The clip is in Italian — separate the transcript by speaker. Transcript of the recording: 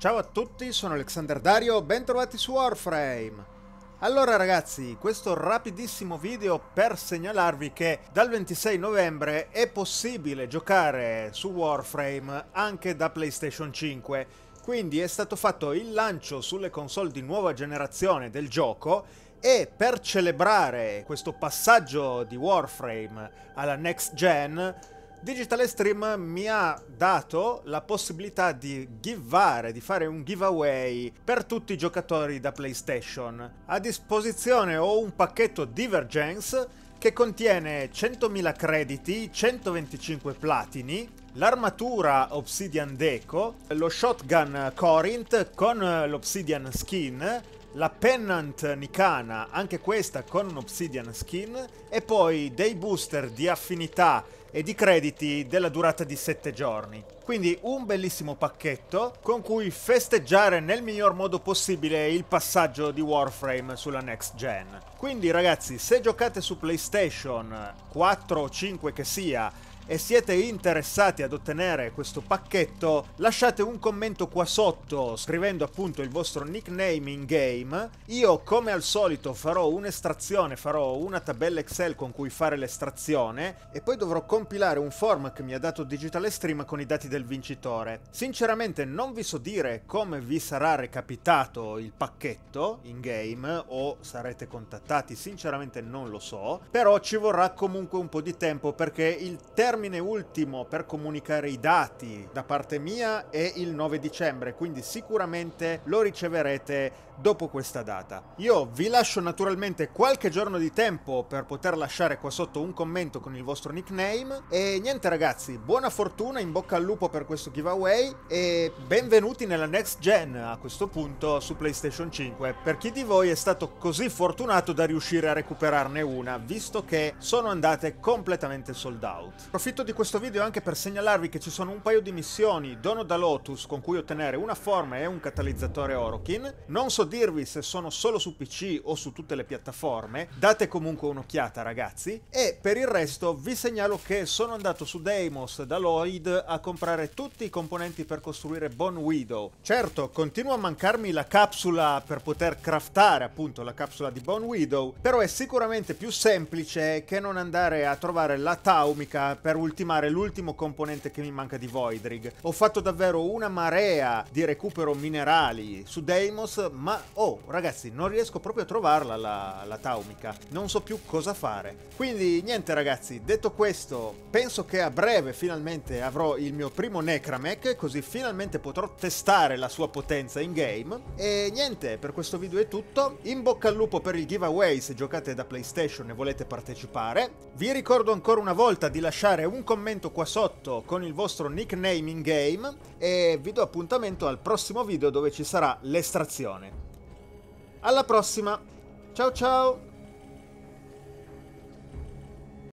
Speaker 1: Ciao a tutti, sono Alexander Dario, bentrovati su Warframe! Allora ragazzi, questo rapidissimo video per segnalarvi che dal 26 novembre è possibile giocare su Warframe anche da PlayStation 5, quindi è stato fatto il lancio sulle console di nuova generazione del gioco e per celebrare questo passaggio di Warframe alla next gen Digital Extreme mi ha dato la possibilità di givare, di fare un giveaway per tutti i giocatori da PlayStation. A disposizione ho un pacchetto Divergence che contiene 100.000 crediti, 125 platini, l'armatura Obsidian Deco, lo shotgun Corinth con l'Obsidian Skin la Pennant Nikana, anche questa con un Obsidian Skin, e poi dei booster di affinità e di crediti della durata di 7 giorni. Quindi un bellissimo pacchetto con cui festeggiare nel miglior modo possibile il passaggio di Warframe sulla next gen. Quindi ragazzi, se giocate su PlayStation 4 o 5 che sia, e siete interessati ad ottenere questo pacchetto, lasciate un commento qua sotto scrivendo appunto il vostro nickname in game. Io come al solito farò un'estrazione, farò una tabella Excel con cui fare l'estrazione e poi dovrò compilare un form che mi ha dato Digital Stream con i dati del vincitore. Sinceramente non vi so dire come vi sarà recapitato il pacchetto in game o sarete contattati, sinceramente non lo so, però ci vorrà comunque un po' di tempo perché il termine termine ultimo per comunicare i dati da parte mia è il 9 dicembre, quindi sicuramente lo riceverete dopo questa data. Io vi lascio naturalmente qualche giorno di tempo per poter lasciare qua sotto un commento con il vostro nickname e niente ragazzi, buona fortuna, in bocca al lupo per questo giveaway e benvenuti nella next gen a questo punto su PlayStation 5 per chi di voi è stato così fortunato da riuscire a recuperarne una visto che sono andate completamente sold out. Profitto Approfitto di questo video anche per segnalarvi che ci sono un paio di missioni dono da Lotus con cui ottenere una forma e un catalizzatore Orokin. Non so dirvi se sono solo su PC o su tutte le piattaforme, date comunque un'occhiata ragazzi. E per il resto vi segnalo che sono andato su Deimos da Lloyd a comprare tutti i componenti per costruire Bone Widow. Certo, continua a mancarmi la capsula per poter craftare appunto la capsula di Bone Widow, però è sicuramente più semplice che non andare a trovare la Taumica per ultimare l'ultimo componente che mi manca di Voidrig. Ho fatto davvero una marea di recupero minerali su Deimos, ma oh ragazzi non riesco proprio a trovarla la, la Taumica, non so più cosa fare. Quindi niente ragazzi, detto questo, penso che a breve finalmente avrò il mio primo Necramec, così finalmente potrò testare la sua potenza in game. E niente, per questo video è tutto, in bocca al lupo per il giveaway se giocate da PlayStation e volete partecipare. Vi ricordo ancora una volta di lasciare lasciare un commento qua sotto con il vostro nickname in game e vi do appuntamento al prossimo video dove ci sarà l'estrazione. Alla prossima, ciao ciao!